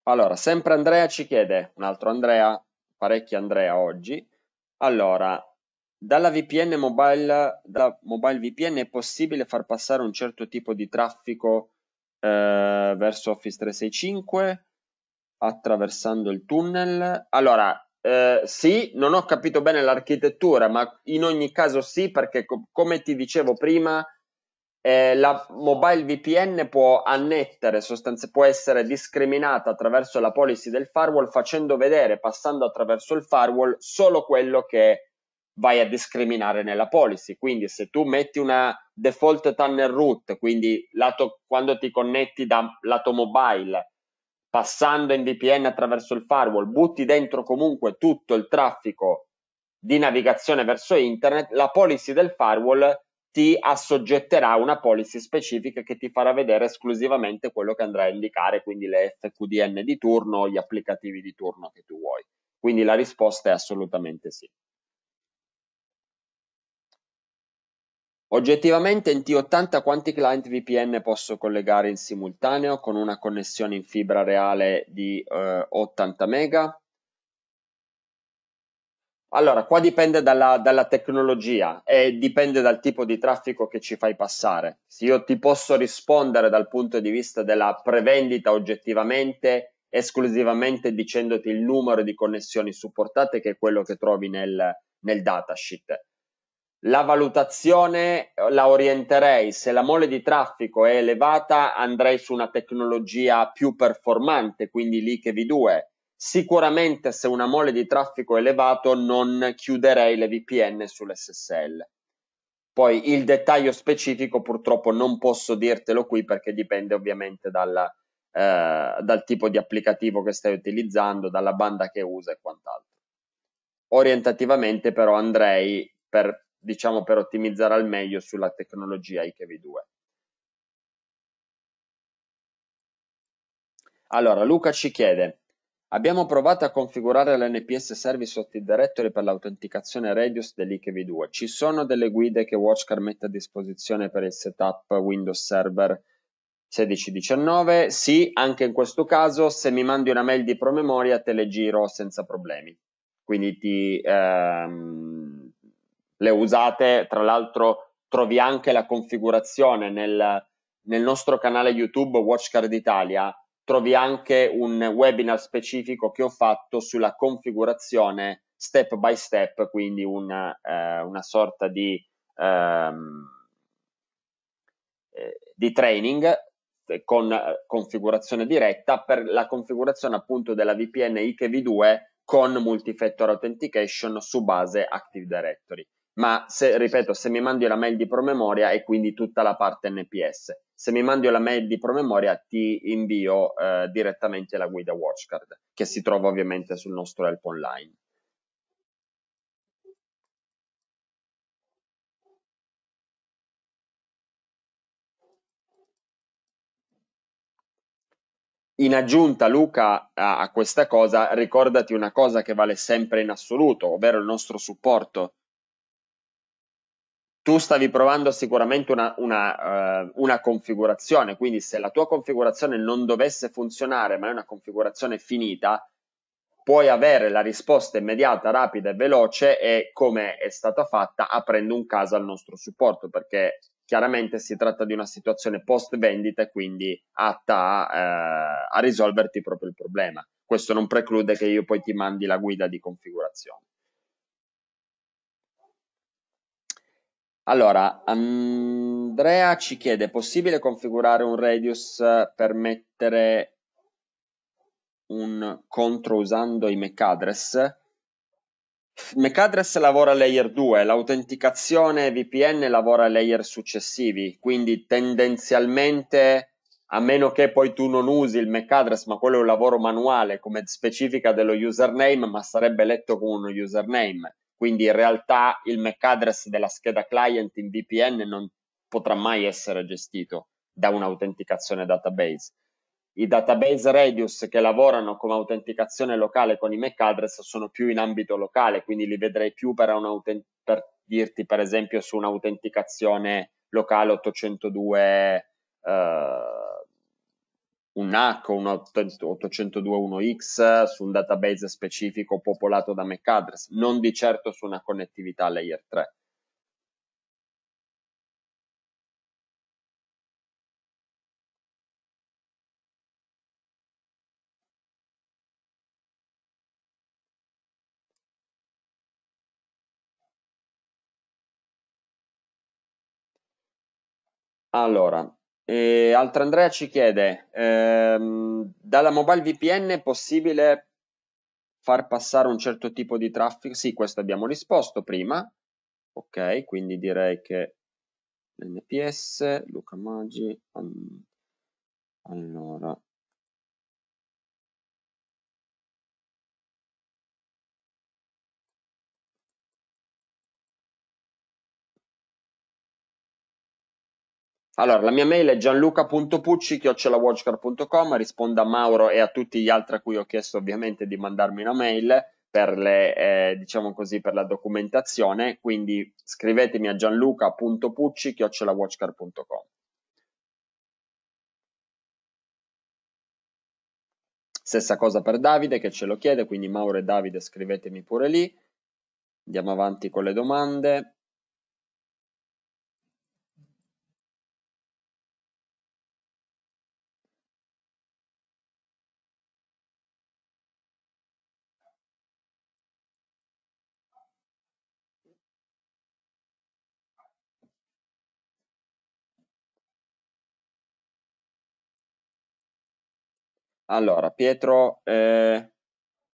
Allora, sempre Andrea ci chiede, un altro Andrea, parecchi Andrea oggi. Allora, dalla VPN mobile, da mobile VPN è possibile far passare un certo tipo di traffico eh, verso Office 365 attraversando il tunnel. Allora, eh, sì, non ho capito bene l'architettura, ma in ogni caso sì, perché co- come ti dicevo prima, eh, la mobile VPN può annettere, sostanze, può essere discriminata attraverso la policy del firewall facendo vedere, passando attraverso il firewall, solo quello che è vai a discriminare nella policy. Quindi se tu metti una default tunnel route, quindi lato, quando ti connetti da lato mobile, passando in VPN attraverso il firewall, butti dentro comunque tutto il traffico di navigazione verso internet, la policy del firewall ti assoggetterà una policy specifica che ti farà vedere esclusivamente quello che andrà a indicare, quindi le FQDN di turno, gli applicativi di turno che tu vuoi. Quindi la risposta è assolutamente sì. Oggettivamente in T80 quanti client VPN posso collegare in simultaneo con una connessione in fibra reale di eh, 80 mega? Allora, qua dipende dalla, dalla, tecnologia e dipende dal tipo di traffico che ci fai passare. Se io ti posso rispondere dal punto di vista della prevendita oggettivamente, esclusivamente dicendoti il numero di connessioni supportate, che è quello che trovi nel, nel datasheet. La valutazione eh, la orienterei, se la mole di traffico è elevata andrei su una tecnologia più performante, quindi l'IKV2. Sicuramente se una mole di traffico è elevato non chiuderei le VPN sull'SSL. Poi il dettaglio specifico purtroppo non posso dirtelo qui perché dipende ovviamente dalla, eh, dal tipo di applicativo che stai utilizzando, dalla banda che usa e quant'altro. Orientativamente però andrei per diciamo per ottimizzare al meglio sulla tecnologia IKV2. Allora, Luca ci chiede, abbiamo provato a configurare l'NPS Service Active Directory per l'autenticazione Radius dell'IKV2. Ci sono delle guide che WatchCar mette a disposizione per il setup Windows Server 1619? Sì, anche in questo caso, se mi mandi una mail di promemoria te le giro senza problemi. Quindi ti, ehm, le usate, tra l'altro trovi anche la configurazione nel, nel nostro canale YouTube Watchcard Italia, trovi anche un webinar specifico che ho fatto sulla configurazione step by step, quindi una, eh, una sorta di, ehm, eh, di training eh, con eh, configurazione diretta per la configurazione appunto della VPN IKV2 con multi-factor authentication su base Active Directory ma se, ripeto, se mi mandi la mail di promemoria e quindi tutta la parte NPS. Se mi mandi la mail di promemoria ti invio eh, direttamente la guida Watchcard, che si trova ovviamente sul nostro help online. In aggiunta, Luca, a, a questa cosa, ricordati una cosa che vale sempre in assoluto, ovvero il nostro supporto tu stavi provando sicuramente una, una, uh, una, configurazione, quindi se la tua configurazione non dovesse funzionare, ma è una configurazione finita, puoi avere la risposta immediata, rapida e veloce e come è stata fatta aprendo un caso al nostro supporto, perché chiaramente si tratta di una situazione post vendita e quindi atta a, uh, a risolverti proprio il problema. Questo non preclude che io poi ti mandi la guida di configurazione. Allora, Andrea ci chiede, è possibile configurare un radius per mettere un contro usando i MAC address? MAC address lavora a layer 2, l'autenticazione VPN lavora a layer successivi, quindi tendenzialmente a meno che poi tu non usi il MAC address, ma quello è un lavoro manuale come specifica dello username, ma sarebbe letto come uno username. Quindi in realtà il MAC address della scheda client in VPN non potrà mai essere gestito da un'autenticazione database. I database Radius che lavorano come autenticazione locale con i MAC address sono più in ambito locale, quindi li vedrei più per, un'autent- per dirti per esempio su un'autenticazione locale 802 eh, un NAC o un 802.1x su un database specifico popolato da MAC address, non di certo su una connettività layer 3. Allora, e Altra Andrea ci chiede, ehm, dalla mobile VPN è possibile far passare un certo tipo di traffico? Sì, questo abbiamo risposto prima. Ok, quindi direi che NPS, Luca Maggi, allora Allora, la mia mail è gianluca.pucci.com, rispondo a Mauro e a tutti gli altri a cui ho chiesto ovviamente di mandarmi una mail per, le, eh, diciamo così, per la documentazione, quindi scrivetemi a gianluca.pucci.com. Stessa cosa per Davide che ce lo chiede, quindi Mauro e Davide scrivetemi pure lì. Andiamo avanti con le domande. Allora, Pietro, eh,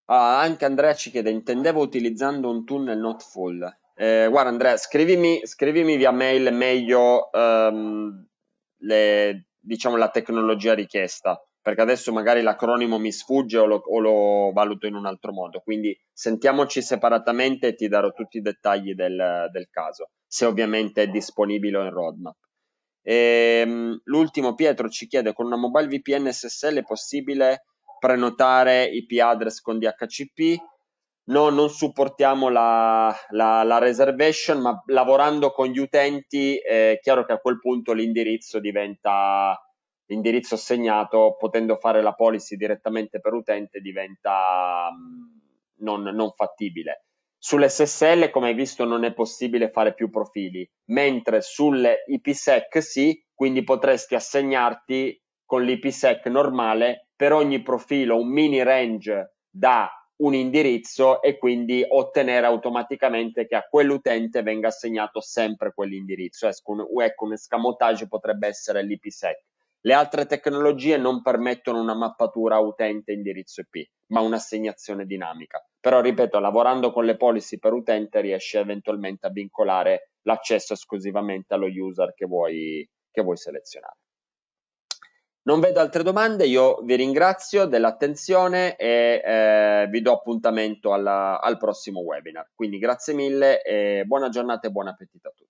ah, anche Andrea ci chiede, intendevo utilizzando un tunnel not full. Eh, guarda Andrea, scrivimi, scrivimi, via mail meglio ehm, le, diciamo, la tecnologia richiesta, perché adesso magari l'acronimo mi sfugge o lo, o lo, valuto in un altro modo. Quindi sentiamoci separatamente e ti darò tutti i dettagli del, del caso, se ovviamente è disponibile in roadmap. E, ehm, l'ultimo Pietro ci chiede con una mobile VPN SSL è possibile prenotare IP address con DHCP? No, non supportiamo la, la, la reservation, ma lavorando con gli utenti eh, è chiaro che a quel punto l'indirizzo diventa l'indirizzo assegnato, potendo fare la policy direttamente per utente diventa mm, non, non fattibile. Sull'SSL, come hai visto, non è possibile fare più profili, mentre sulle IPsec sì, quindi potresti assegnarti con l'IPsec normale per ogni profilo un mini range da un indirizzo e quindi ottenere automaticamente che a quell'utente venga assegnato sempre quell'indirizzo. Ecco, un, ecco, un escamotage potrebbe essere l'IPsec. Le altre tecnologie non permettono una mappatura utente indirizzo IP, ma un'assegnazione dinamica. Però, ripeto, lavorando con le policy per utente riesci eventualmente a vincolare l'accesso esclusivamente allo user che vuoi, che vuoi selezionare. Non vedo altre domande, io vi ringrazio dell'attenzione e eh, vi do appuntamento alla, al prossimo webinar. Quindi grazie mille, e buona giornata e buon appetito a tutti.